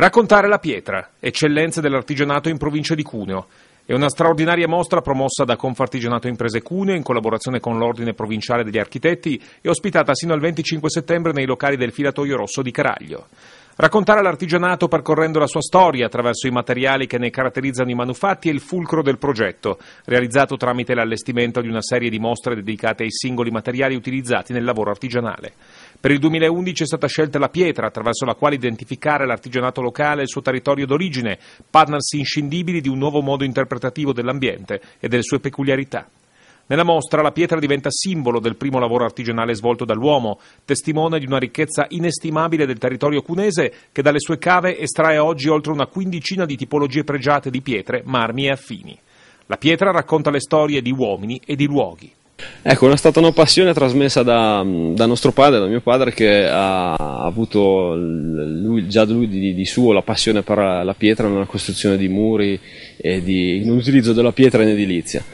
Raccontare la pietra, eccellenza dell'artigianato in provincia di Cuneo. È una straordinaria mostra promossa da Confartigianato Imprese Cuneo in collaborazione con l'Ordine Provinciale degli Architetti e ospitata sino al 25 settembre nei locali del Filatoio Rosso di Caraglio. Raccontare l'artigianato percorrendo la sua storia attraverso i materiali che ne caratterizzano i manufatti è il fulcro del progetto, realizzato tramite l'allestimento di una serie di mostre dedicate ai singoli materiali utilizzati nel lavoro artigianale. Per il 2011 è stata scelta la pietra, attraverso la quale identificare l'artigianato locale e il suo territorio d'origine, partners inscindibili di un nuovo modo interpretativo dell'ambiente e delle sue peculiarità. Nella mostra la pietra diventa simbolo del primo lavoro artigianale svolto dall'uomo, testimone di una ricchezza inestimabile del territorio cunese che dalle sue cave estrae oggi oltre una quindicina di tipologie pregiate di pietre, marmi e affini. La pietra racconta le storie di uomini e di luoghi. Ecco, è stata una passione trasmessa da, mm, da, nostro padre, da mio padre, che ha avuto lui, già lui di, di, suo la passione per la pietra nella costruzione di muri e di, in utilizzo della pietra in edilizia.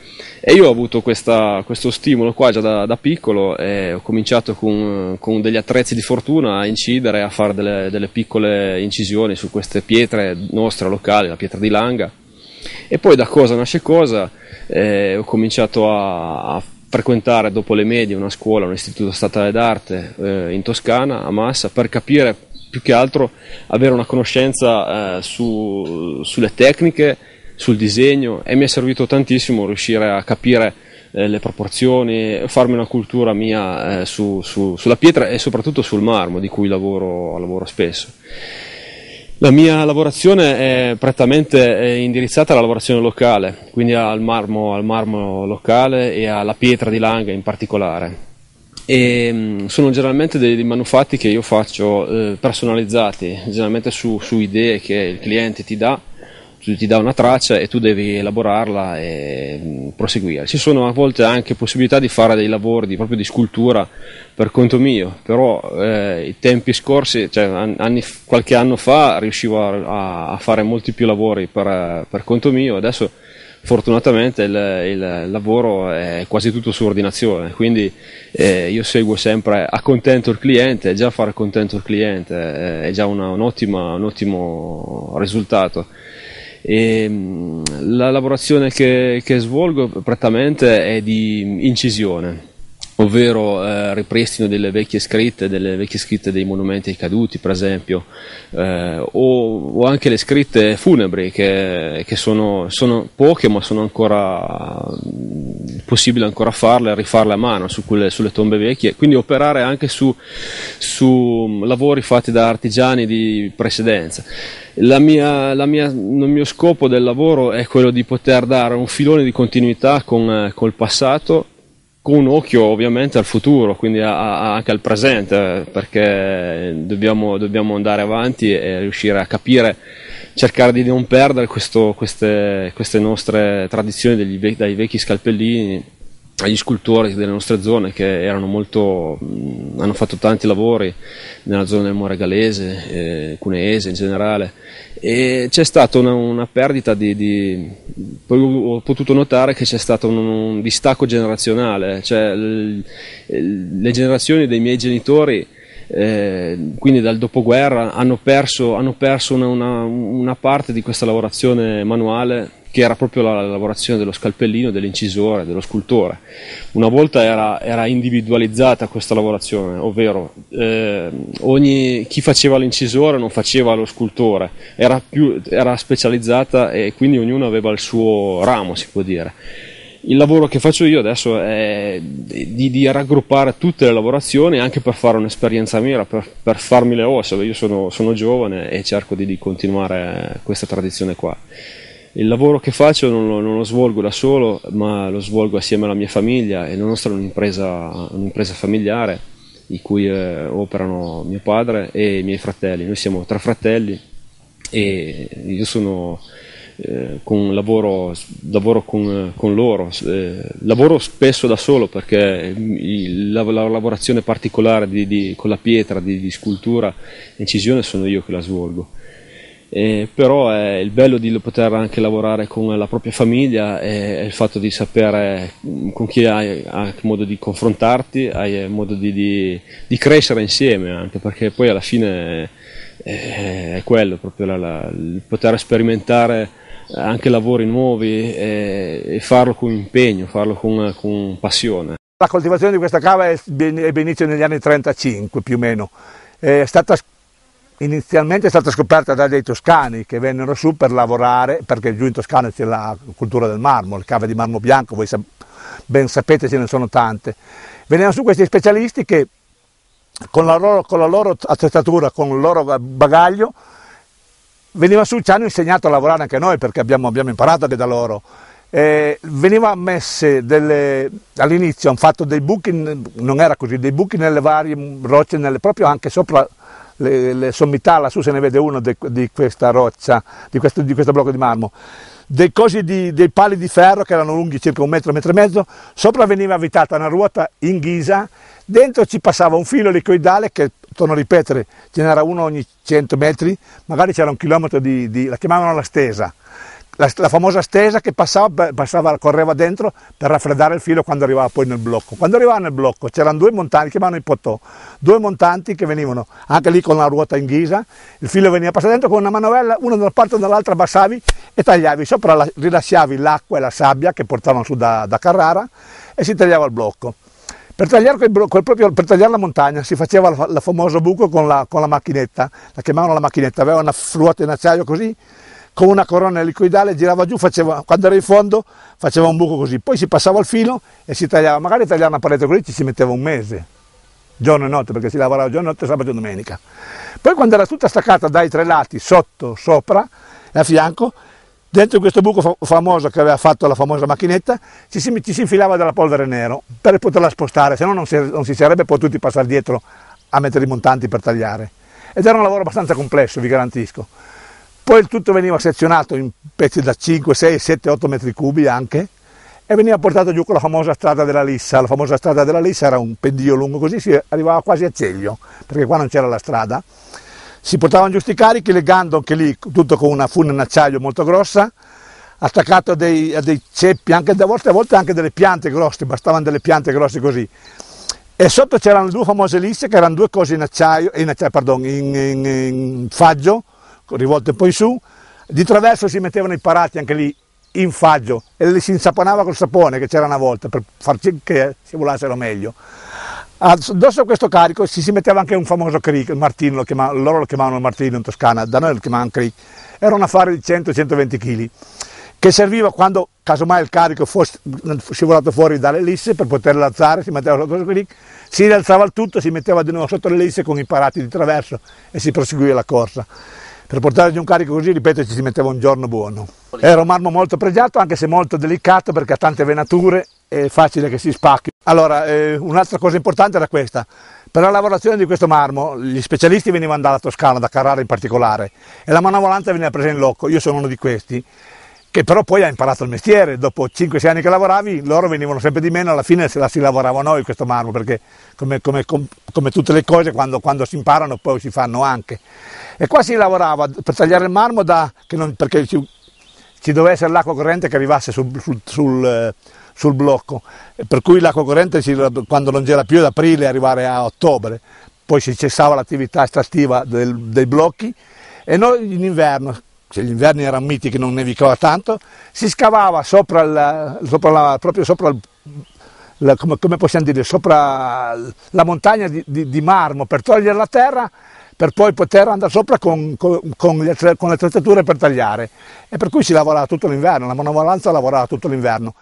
E io ho avuto questa, questo stimolo qua già da, da piccolo e ho cominciato con, con, degli attrezzi di fortuna a incidere, a fare delle, delle piccole incisioni su queste pietre nostre locali, la pietra di Langa. E poi da cosa nasce cosa, eh, ho cominciato a, a frequentare dopo le medie una scuola, un istituto statale d'arte eh, in Toscana, a Massa, per capire più che altro avere una conoscenza eh, su, sulle tecniche, sul disegno e mi è servito tantissimo riuscire a capire eh, le proporzioni, farmi una cultura mia eh, su, su, sulla pietra e soprattutto sul marmo di cui lavoro, lavoro spesso. La mia lavorazione è prettamente indirizzata alla lavorazione locale, quindi al marmo, al marmo locale e alla pietra di Langa in particolare. E mm, sono generalmente dei, dei, manufatti che io faccio eh, personalizzati, generalmente su, su idee che il cliente ti dà ti dà una traccia e tu devi elaborarla e mm, proseguire. Ci sono a volte anche possibilità di fare dei lavori di, proprio di scultura per conto mio, però eh, i tempi scorsi, cioè anni, qualche anno fa, riuscivo a, a fare molti più lavori per, per, conto mio, adesso fortunatamente il, il, lavoro è quasi tutto su ordinazione, quindi eh, io seguo sempre a contento il cliente, già fare contento il cliente eh, è già una, un, ottimo, un ottimo risultato. E, mm, la lavorazione che, che svolgo prettamente è di incisione ovvero eh, ripristino delle vecchie scritte, delle vecchie scritte dei monumenti ai caduti, per esempio, eh, o, o, anche le scritte funebri, che, che sono, sono, poche ma sono ancora mm, possibile ancora farle, rifarle a mano su quelle, sulle tombe vecchie, quindi operare anche su, su mm, lavori fatti da artigiani di precedenza. La mia, la mia, il mio scopo del lavoro è quello di poter dare un filone di continuità con, eh, col passato con un occhio ovviamente al futuro, quindi a, a, anche al presente, perché dobbiamo, dobbiamo, andare avanti e riuscire a capire, cercare di non perdere questo, queste, queste, nostre tradizioni degli, dai vecchi scalpellini agli scultori delle nostre zone che erano molto, hanno fatto tanti lavori nella zona del More Galese, eh, Cuneese in generale e c'è stata una, una perdita di, di, poi ho potuto notare che c'è stato un, un distacco generazionale, cioè l, le generazioni dei miei genitori eh, quindi dal dopoguerra hanno perso, hanno perso una, una, una parte di questa lavorazione manuale che era proprio la, lavorazione dello scalpellino, dell'incisore, dello scultore. Una volta era, era individualizzata questa lavorazione, ovvero eh, ogni, chi faceva l'incisore non faceva lo scultore, era, più, era specializzata e quindi ognuno aveva il suo ramo, si può dire il lavoro che faccio io adesso è di, di, raggruppare tutte le lavorazioni anche per fare un'esperienza mia, per, per farmi le ossa. Io sono, sono giovane e cerco di, di continuare questa tradizione qua il lavoro che faccio non lo, non lo, svolgo da solo, ma lo svolgo assieme alla mia famiglia e la nostra è un'impresa, un'impresa familiare in cui eh, operano mio padre e i miei fratelli. Noi siamo tre fratelli e io sono eh, con lavoro, lavoro con, con loro, eh, lavoro spesso da solo perché il, la, la, lavorazione particolare di, di, con la pietra, di, di scultura, incisione sono io che la svolgo eh, però è il bello di poter anche lavorare con la propria famiglia è, il fatto di sapere con chi hai anche modo di confrontarti, hai modo di, di, di crescere insieme anche perché poi alla fine è, è quello proprio la, la, il poter sperimentare anche lavori nuovi e, e farlo con impegno, farlo con, con, passione. La coltivazione di questa cava è, ebbe inizio negli anni 35 più o meno, è stata Inizialmente è stata scoperta da dei toscani che vennero su per lavorare, perché giù in Toscana c'è la cultura del marmo, le cave di marmo bianco, voi ben sapete ce ne sono tante. Venivano su questi specialisti che con la loro, con la loro attrezzatura, con il loro bagaglio, veniva su, ci hanno insegnato a lavorare anche noi perché abbiamo, abbiamo imparato anche da loro. Eh, veniva messe delle, all'inizio hanno fatto dei buchi, non era così, dei buchi nelle varie rocce, nelle, proprio anche sopra le, le sommità, lassù se ne vede uno de, di questa roccia, di questo, di questo, blocco di marmo, dei, di, dei pali di ferro che erano lunghi circa un metro, un metro e mezzo, sopra veniva avvitata una ruota in ghisa, dentro ci passava un filo elicoidale che, torno a ripetere, ce n'era uno ogni 100 metri, magari c'era un chilometro di, di la chiamavano la stesa, la, la, famosa stesa che passava, passava, correva dentro per raffreddare il filo quando arrivava poi nel blocco. Quando arrivava nel blocco c'erano due montanti, chiamavano i potò, due montanti che venivano anche lì con la ruota in ghisa, il filo veniva passato dentro con una manovella, uno da una parte e dall'altra abbassavi e tagliavi, sopra la, rilasciavi l'acqua e la sabbia che portavano su da, da Carrara e si tagliava il blocco. Per tagliare, quel blocco, proprio, per tagliare, la montagna si faceva il famoso buco con la, con la macchinetta, la chiamavano la macchinetta, aveva una ruota in acciaio così con una corona elicoidale girava giù, faceva, quando era in fondo faceva un buco così, poi si passava il filo e si tagliava, magari tagliare una parete così ci si metteva un mese, giorno e notte, perché si lavorava giorno e notte, sabato e domenica. Poi quando era tutta staccata dai tre lati, sotto, sopra e a fianco, dentro questo buco famoso che aveva fatto la famosa macchinetta, ci si, ci si infilava della polvere nero per poterla spostare, se no non si, non si sarebbe potuti passare dietro a mettere i montanti per tagliare. Ed era un lavoro abbastanza complesso, vi garantisco. Poi il tutto veniva sezionato in pezzi da 5, 6, 7, 8 metri cubi anche e veniva portato giù con la famosa strada della Lissa. La famosa strada della Lissa era un pendio lungo così, si arrivava quasi a Ceglio, perché qua non c'era la strada. Si portavano giù questi carichi legando anche lì tutto con una fune in acciaio molto grossa, attaccato a dei, a dei ceppi, anche a volte, a volte anche delle piante grosse, bastavano delle piante grosse così. E sotto c'erano due famose lisse che erano due cose in acciaio, in, acciaio, pardon, in, in, in faggio, rivolte poi su, di traverso si mettevano i parati anche lì in faggio e li si insaponava col sapone che c'era una volta per far sì che si volassero meglio. Addosso a questo carico si, si metteva anche un famoso crick, il martino, lo chiamavano, loro lo chiamavano martino in Toscana, da noi lo chiamavano crick, era un affare di 100-120 kg che serviva quando casomai il carico fosse scivolato fuori dall'ellisse per poter alzare, si metteva sotto il click, si rialzava il tutto, si metteva di nuovo sotto l'ellisse con i parati di traverso e si proseguiva la corsa. Per portargli un carico così, ripeto, ci si metteva un giorno buono. Era un marmo molto pregiato, anche se molto delicato, perché ha tante venature, è facile che si spacchi. Allora, eh, un'altra cosa importante era questa. Per la lavorazione di questo marmo gli specialisti venivano dalla Toscana, da Carrara in particolare, e la manovalanza veniva presa in loco, io sono uno di questi, che però poi ha imparato il mestiere, dopo 5-6 anni che lavoravi loro venivano sempre di meno, alla fine se la si lavorava noi questo marmo, perché come, come, come tutte le cose quando, quando, si imparano poi si fanno anche. E qua si lavorava per tagliare il marmo da, non, perché ci, ci, doveva essere l'acqua corrente che arrivasse sul, sul, sul, eh, sul blocco, per cui l'acqua corrente ci, quando non c'era più ad aprile arrivare a ottobre, poi si cessava l'attività estastiva del, dei blocchi e noi in inverno se cioè, gli inverni erano miti che non nevicava tanto, si scavava sopra la, sopra la, proprio sopra il, la, come, come, possiamo dire, sopra la montagna di, di, di, marmo per togliere la terra per poi poter andare sopra con, con, con, le, con le attrezzature per tagliare e per cui si lavorava tutto l'inverno, la manovalanza lavorava tutto l'inverno.